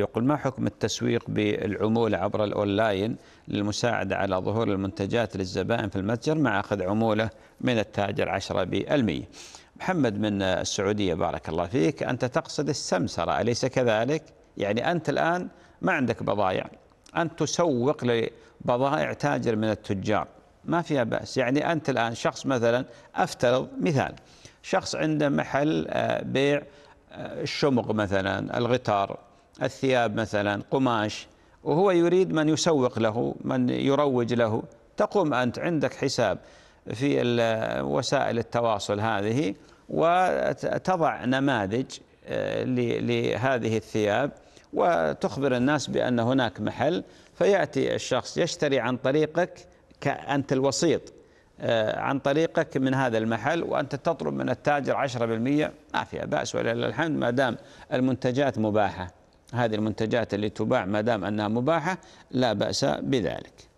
يقول ما حكم التسويق بالعمولة عبر الأونلاين للمساعدة على ظهور المنتجات للزبائن في المتجر مع أخذ عمولة من التاجر 10% محمد من السعودية بارك الله فيك أنت تقصد السمسرة أليس كذلك؟ يعني أنت الآن ما عندك بضائع أنت تسوق لبضائع تاجر من التجار ما فيها بأس يعني أنت الآن شخص مثلا أفترض مثال شخص عنده محل آه، بيع آه، الشمغ مثلا الغتار الثياب مثلا قماش وهو يريد من يسوق له من يروج له تقوم أنت عندك حساب في وسائل التواصل هذه وتضع نماذج آه، لهذه الثياب وتخبر الناس بأن هناك محل فيأتي الشخص يشتري عن طريقك كأنت الوسيط آه، عن طريقك من هذا المحل وأنت تطلب من التاجر 10% ما فيها بأس ولله الحمد ما دام المنتجات مباحة هذه المنتجات اللي تباع ما دام انها مباحه لا باس بذلك